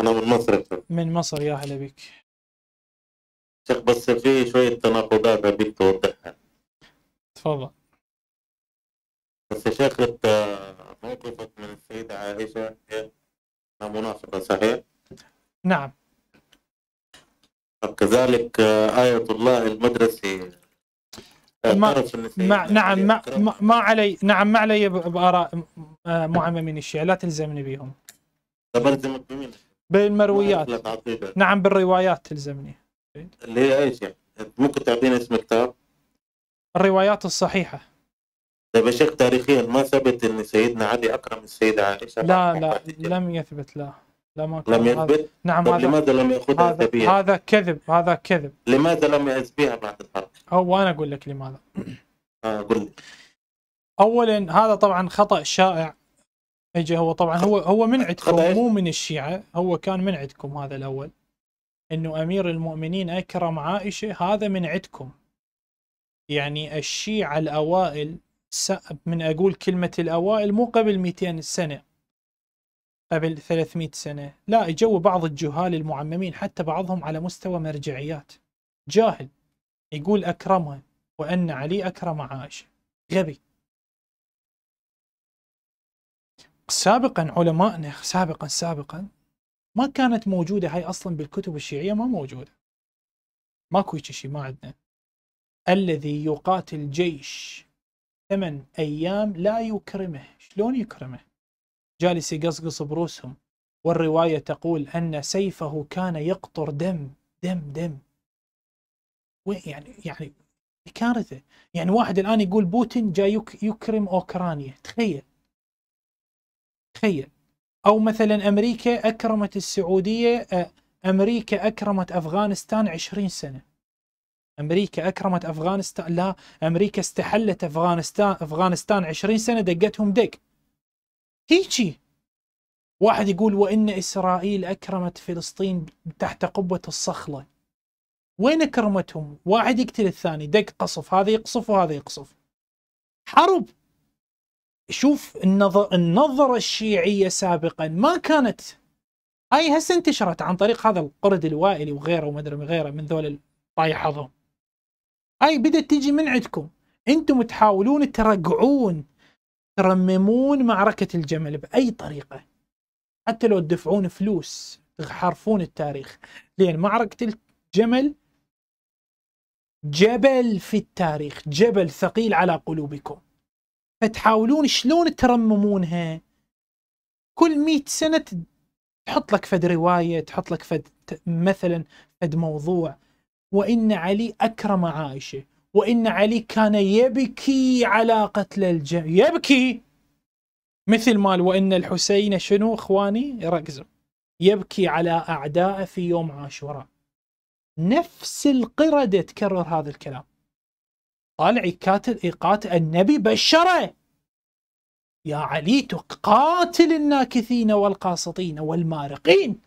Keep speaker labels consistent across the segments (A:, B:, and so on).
A: انا من مصر من مصر يا هلا بك شيخ بس في شويه تناقضات ابيك توضحها تفضل بس يا شيخ انت موقفك من السيده عائشه هي منافقه صحيح؟ نعم كذلك آه، آية الله المدرسي آه، ما ما نعم ما, ما, ما علي نعم ما علي بآراء آه، معممين الشيعة لا تلزمني بهم طب ألزمك بمين؟ بالمرويات نعم بالروايات تلزمني اللي هي ايش يعني؟ ممكن تعطينا اسم كتاب؟ الروايات الصحيحة طيب يا شيخ تاريخيا ما ثبت ان سيدنا علي اكرم السيدة عائشة لا لا لم يثبت لا لا ما لم يثبت هذا. نعم طيب هذا لماذا لم ياخذها هذا هذا كذب هذا كذب لماذا لم بها بعد الحرب؟ هو انا اقول لك لماذا؟ اقول آه، لك اولا هذا طبعا خطا شائع اجى هو طبعا هو هو من عندكم مو من الشيعه هو كان من عندكم هذا الاول انه امير المؤمنين اكرم عائشه هذا من عندكم يعني الشيعه الاوائل من اقول كلمه الاوائل مو قبل 200 سنه قبل 300 سنه لا جو بعض الجهال المعممين حتى بعضهم على مستوى مرجعيات جاهل يقول اكرمها وان علي اكرم عائشه غبي سابقا علمائنا سابقا سابقا ما كانت موجوده هاي اصلا بالكتب الشيعيه ما موجوده ماكو هيك شيء ما عندنا الذي يقاتل جيش ثمن ايام لا يكرمه شلون يكرمه جالس يقصقص بروسهم والروايه تقول ان سيفه كان يقطر دم دم دم يعني يعني كارثه يعني واحد الان يقول بوتين جاي يكرم اوكرانيا تخيل تخيل او مثلا امريكا اكرمت السعوديه امريكا اكرمت افغانستان 20 سنه امريكا اكرمت افغانستان لا امريكا استحلت افغانستان افغانستان 20 سنه دقتهم دق هيجي واحد يقول وان اسرائيل اكرمت فلسطين تحت قبه الصخله وين اكرمتهم؟ واحد يقتل الثاني دق قصف هذا يقصف وهذا يقصف حرب شوف النظر النظرة الشيعية سابقا ما كانت هاي هسه انتشرت عن طريق هذا القرد الوائلي وغيره وما ادري غيره من ذول طايح عظم هاي بدت تجي من عندكم انتم تحاولون ترقعون ترممون معركة الجمل بأي طريقة حتى لو تدفعون فلوس تحرفون التاريخ لأن معركة الجمل جبل في التاريخ جبل ثقيل على قلوبكم فتحاولون شلون ترممونها كل مئة سنة تحط لك فد رواية تحط لك فد مثلا فد موضوع وإن علي أكرم عائشة وإن علي كان يبكي على قتل الجن يبكي مثل مال وإن الحسين شنو إخواني ركزوا يبكي على أعدائه في يوم عاشوراء نفس القردة تكرر هذا الكلام طالع يقاتل يقاتل النبي بشره يا علي تقاتل الناكثين والقاسطين والمارقين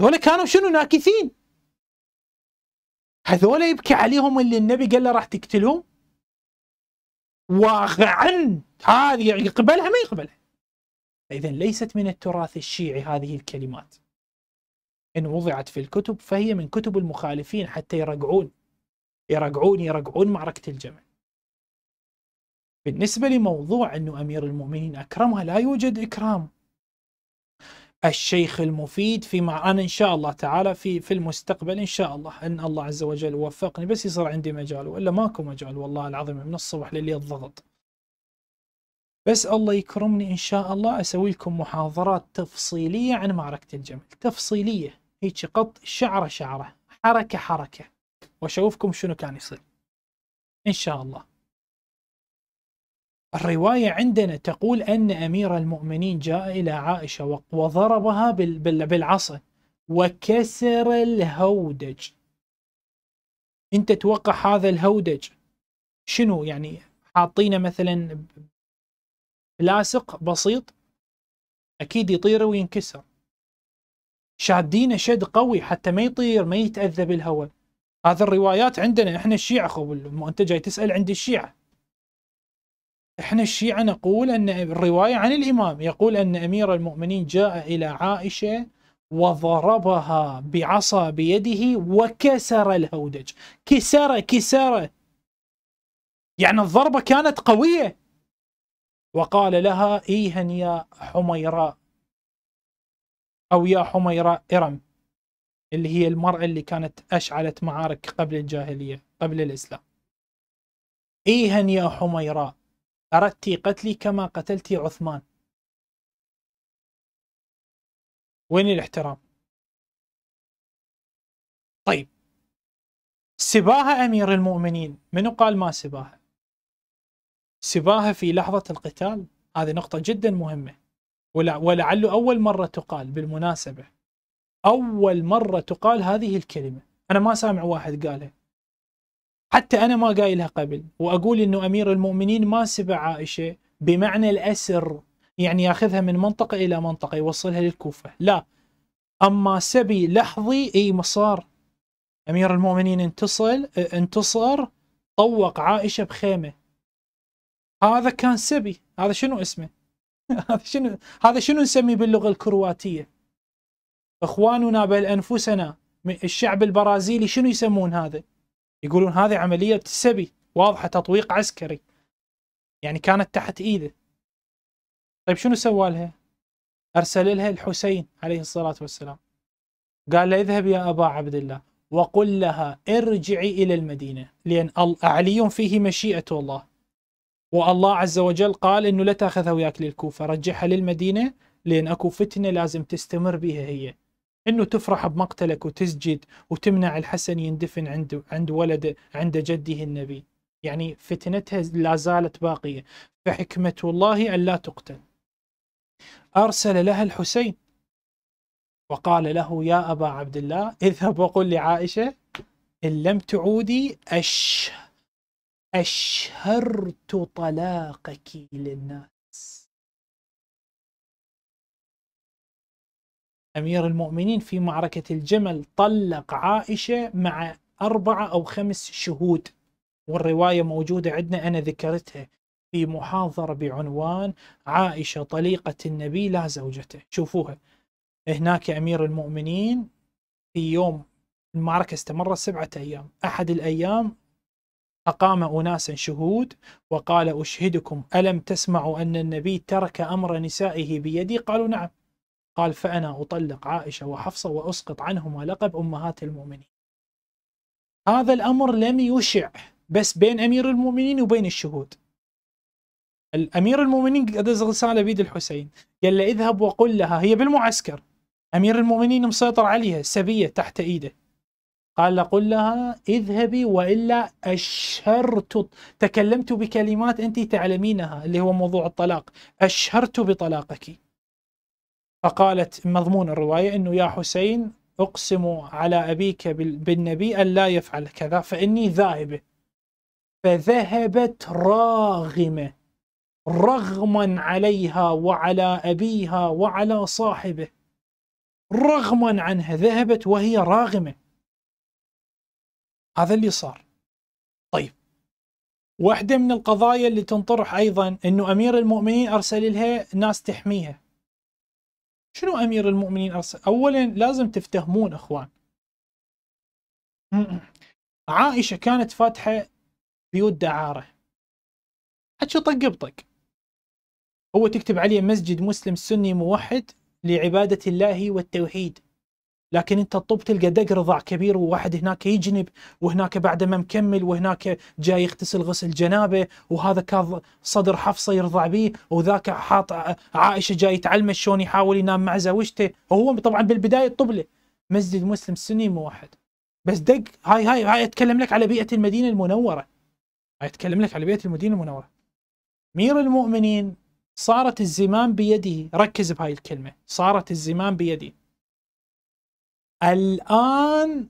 A: هذول كانوا شنو ناكثين هذول يبكي عليهم اللي النبي قال له راح تقتلهم واقعا هذه يقبلها ما يقبلها فاذا ليست من التراث الشيعي هذه الكلمات ان وضعت في الكتب فهي من كتب المخالفين حتى يرجعون يرجعون يرجعون معركة الجمل بالنسبة لموضوع أنه أمير المؤمنين أكرمها لا يوجد إكرام الشيخ المفيد فيما أنا إن شاء الله تعالى في في المستقبل إن شاء الله أن الله عز وجل وفقني بس يصير عندي مجال وإلا ماكو مجال والله العظيم من الصبح لليل الضغط بس الله يكرمني إن شاء الله أسوي لكم محاضرات تفصيلية عن معركة الجمل تفصيلية هيك قط شعرة شعرة حركة حركة واشوفكم شنو كان يصير ان شاء الله الرواية عندنا تقول أن أمير المؤمنين جاء إلى عائشة وضربها بالعصا وكسر الهودج أنت توقع هذا الهودج شنو يعني حاطينه مثلا لاصق بسيط أكيد يطير وينكسر شادينه شد قوي حتى ما يطير ما يتأذى بالهواء هذا الروايات عندنا احنا الشيعة خب انت جاي تسأل عند الشيعة احنا الشيعة نقول ان الرواية عن الامام يقول ان امير المؤمنين جاء الى عائشة وضربها بعصا بيده وكسر الهودج كسر كسر يعني الضربة كانت قوية وقال لها ايهن يا حميراء أو يا حميراء إرم اللي هي المرأة اللي كانت أشعلت معارك قبل الجاهلية قبل الإسلام إيها يا حميراء أردت قتلي كما قتلت عثمان وين الاحترام طيب سباها أمير المؤمنين منو قال ما سباها سباها في لحظة القتال هذه نقطة جدا مهمة ولعله أول مرة تقال بالمناسبة اول مره تقال هذه الكلمه انا ما سامع واحد قالها حتى انا ما قايلها قبل واقول انه امير المؤمنين ما سبع عائشه بمعنى الاسر يعني ياخذها من منطقه الى منطقه يوصلها للكوفه لا اما سبي لحظي اي مصار امير المؤمنين انتصل انتصر طوق عائشه بخيمه هذا كان سبي هذا شنو اسمه هذا شنو هذا شنو نسميه باللغه الكرواتيه اخواننا بل انفسنا الشعب البرازيلي شنو يسمون هذا؟ يقولون هذه عمليه سبي واضحه تطويق عسكري يعني كانت تحت ايده طيب شنو سوى لها؟ ارسل لها الحسين عليه الصلاه والسلام قال له اذهب يا ابا عبد الله وقل لها ارجعي الى المدينه لان علي فيه مشيئه الله والله عز وجل قال انه لا تاخذها وياك للكوفه رجعها للمدينه لان اكو فتنه لازم تستمر بها هي انه تفرح بمقتلك وتسجد وتمنع الحسن يندفن عند عند ولده عند جده النبي يعني فتنتها لا زالت باقيه فحكمه الله ان لا تقتل ارسل لها الحسين وقال له يا ابا عبد الله اذهب وقل لعائشه ان لم تعودي اش اشهرت طلاقك للناس أمير المؤمنين في معركة الجمل طلق عائشة مع أربعة أو خمس شهود والرواية موجودة عندنا أنا ذكرتها في محاضرة بعنوان عائشة طليقة النبي لا زوجته شوفوها هناك أمير المؤمنين في يوم المعركة استمرت سبعة أيام أحد الأيام أقام أناسا شهود وقال أشهدكم ألم تسمعوا أن النبي ترك أمر نسائه بيدي قالوا نعم قال فأنا أطلق عائشة وحفصة وأسقط عنهما لقب أمهات المؤمنين هذا الأمر لم يشع بس بين أمير المؤمنين وبين الشهود الأمير المؤمنين قدز رسالة بيد الحسين قال له اذهب وقل لها هي بالمعسكر أمير المؤمنين مسيطر عليها سبية تحت إيده قال له قل لها اذهبي وإلا أشهرت تكلمت بكلمات أنت تعلمينها اللي هو موضوع الطلاق أشهرت بطلاقك فقالت مضمون الرواية أنه يا حسين أقسم على أبيك بالنبي أن لا يفعل كذا فإني ذاهبة فذهبت راغمة رغما عليها وعلى أبيها وعلى صاحبه رغما عنها ذهبت وهي راغمة هذا اللي صار طيب واحدة من القضايا اللي تنطرح أيضا أنه أمير المؤمنين أرسل لها ناس تحميها شنو امير المؤمنين ارسل اولا لازم تفتهمون اخوان عائشه كانت فاتحه بيوت دعاره حتش طق بطق هو تكتب عليه مسجد مسلم سني موحد لعباده الله والتوحيد لكن انت الطب تلقى دق رضاع كبير وواحد هناك يجنب وهناك بعد ما مكمل وهناك جاي يغتسل غسل جنابه وهذا كان صدر حفصه يرضع به وذاك حاط عائشه جاي يتعلمه شلون يحاول ينام مع زوجته وهو طبعا بالبدايه طبله مسجد مسلم سني موحد بس دق هاي هاي هاي اتكلم لك على بيئه المدينه المنوره هاي اتكلم لك على بيئه المدينه المنوره مير المؤمنين صارت الزمام بيده ركز بهاي الكلمه صارت الزمام بيده الآن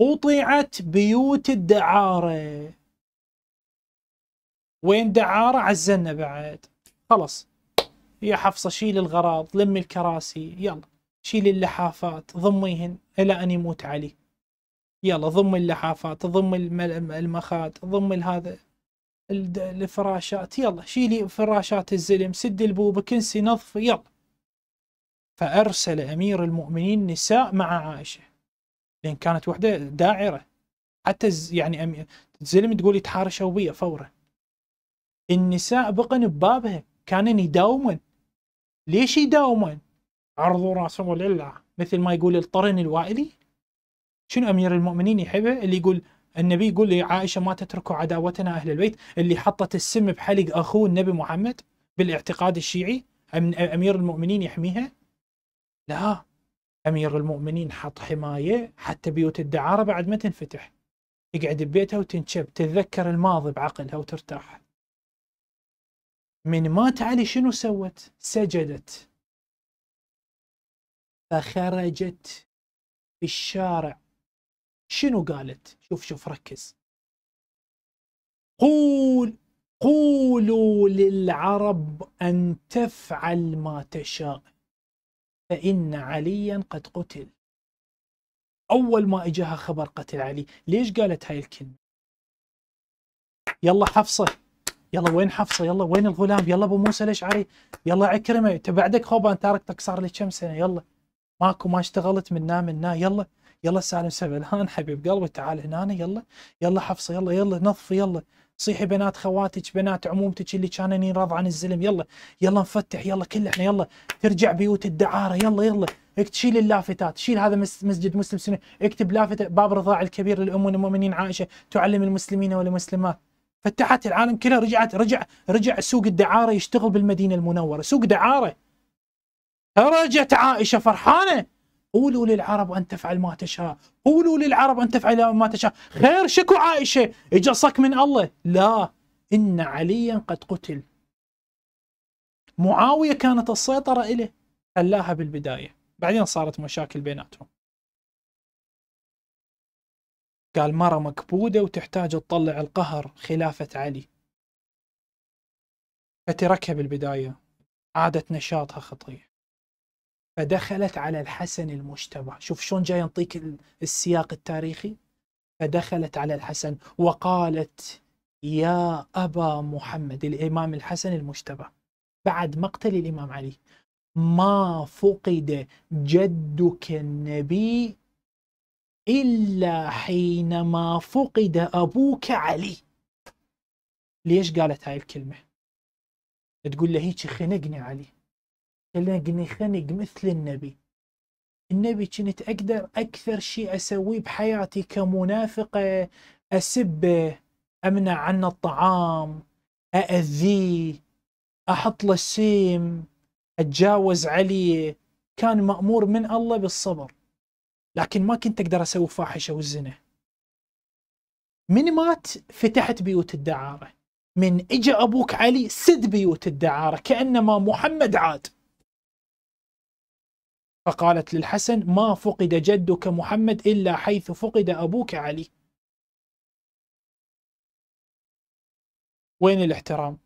A: قطعت بيوت الدعارة وين دعارة عزلنا بعد خلص يا حفصة شيل الغراض لم الكراسي يلا شيل اللحافات ضميهن إلى أن يموت علي يلا ضم اللحافات ضم المخاد ضم هذا الفراشات يلا شيلي فراشات الزلم سد البوب كنسي نظف يلا فأرسل أمير المؤمنين نساء مع عائشة لأن كانت وحدة داعرة حتى يعني أمير الزلم تقول يتحارشوا بيا فورا النساء بقن ببابها كانن يداومن ليش يداومن عرضوا راسهم لله مثل ما يقول الطرن الوائلي شنو امير المؤمنين يحبه اللي يقول النبي يقول عائشه ما تتركوا عداوتنا اهل البيت اللي حطت السم بحلق اخوه النبي محمد بالاعتقاد الشيعي امير المؤمنين يحميها لا امير المؤمنين حط حمايه حتى بيوت الدعاره بعد ما تنفتح تقعد ببيتها وتنشب تتذكر الماضي بعقلها وترتاح من مات علي شنو سوت سجدت فخرجت في الشارع شنو قالت شوف شوف ركز قول قولوا للعرب أن تفعل ما تشاء فإن عليا قد قتل أول ما إجاها خبر قتل علي ليش قالت هاي الكلمة يلا حفصة يلا وين حفصة يلا وين الغلام يلا أبو موسى الأشعري يلا عكرمة أنت بعدك خوبان تاركتك صار لي كم سنة يلا ماكو ما اشتغلت منا منا يلا يلا سالم سبلان حبيب قلبي تعال هنا يلا يلا حفصة يلا يلا نظفي يلا صيحي بنات خواتك بنات عمومتك اللي كانن ينرض عن الزلم يلا يلا نفتح يلا كل احنا يلا ترجع بيوت الدعاره يلا يلا تشيل اللافتات شيل هذا مسجد مسلم سنة اكتب لافتة باب رضاع الكبير للأم المؤمنين عائشة تعلم المسلمين والمسلمات فتحت العالم كله رجعت رجع رجع سوق الدعارة يشتغل بالمدينة المنورة سوق دعارة رجعت عائشة فرحانة قولوا للعرب أن تفعل ما تشاء قولوا للعرب أن تفعل ما تشاء خير شكو عائشة اجى صك من الله لا إن عليا قد قتل معاوية كانت السيطرة اليه خلاها بالبداية بعدين صارت مشاكل بيناتهم قال مرة مكبودة وتحتاج تطلع القهر خلافة علي فتركها بالبداية عادت نشاطها خطية فدخلت على الحسن المجتبى شوف شلون جاي ينطيك السياق التاريخي فدخلت على الحسن وقالت يا أبا محمد الإمام الحسن المجتبى بعد مقتل الإمام علي ما فقد جدك النبي إلا حينما فقد أبوك علي ليش قالت هاي الكلمة تقول له هيك خنقني علي تلاقيني خنق مثل النبي النبي كنت أقدر أكثر شيء أسويه بحياتي كمنافقة أسبه أمنع عنه الطعام أأذيه أحط له السيم أتجاوز عليه كان مأمور من الله بالصبر لكن ما كنت أقدر أسوي فاحشة والزنا من مات فتحت بيوت الدعارة من إجا أبوك علي سد بيوت الدعارة كأنما محمد عاد فقالت للحسن ما فقد جدك محمد إلا حيث فقد أبوك علي وين الاحترام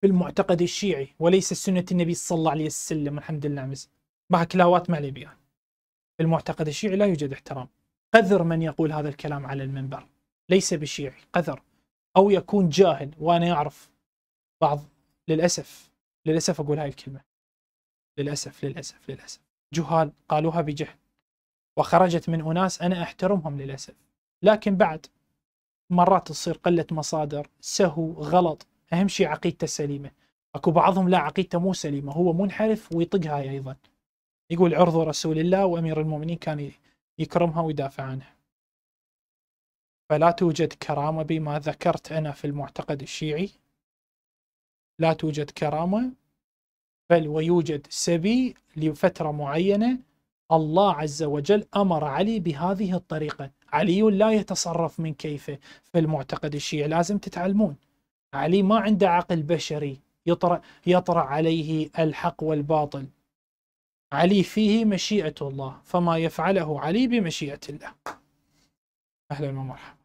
A: في المعتقد الشيعي وليس سنة النبي صلى الله عليه وسلم الحمد لله مس مع كلاوات ما لبيان في المعتقد الشيعي لا يوجد احترام قذر من يقول هذا الكلام على المنبر ليس بشيعي قذر أو يكون جاهل وأنا أعرف بعض للأسف للأسف أقول هاي الكلمة للأسف للأسف للأسف جهال قالوها بجهل وخرجت من أناس أنا أحترمهم للأسف لكن بعد مرات تصير قلة مصادر سهو غلط أهم شيء عقيدته سليمة أكو بعضهم لا عقيدته مو سليمة هو منحرف ويطقها أيضا يقول عرض رسول الله وأمير المؤمنين كان يكرمها ويدافع عنها فلا توجد كرامة بما ذكرت أنا في المعتقد الشيعي لا توجد كرامة بل ويوجد سبي لفترة معينة الله عز وجل أمر علي بهذه الطريقة علي لا يتصرف من كيفه في المعتقد الشيعي لازم تتعلمون علي ما عنده عقل بشري يطرأ, يطرأ عليه الحق والباطل علي فيه مشيئة الله فما يفعله علي بمشيئة الله أهلا ومرحبا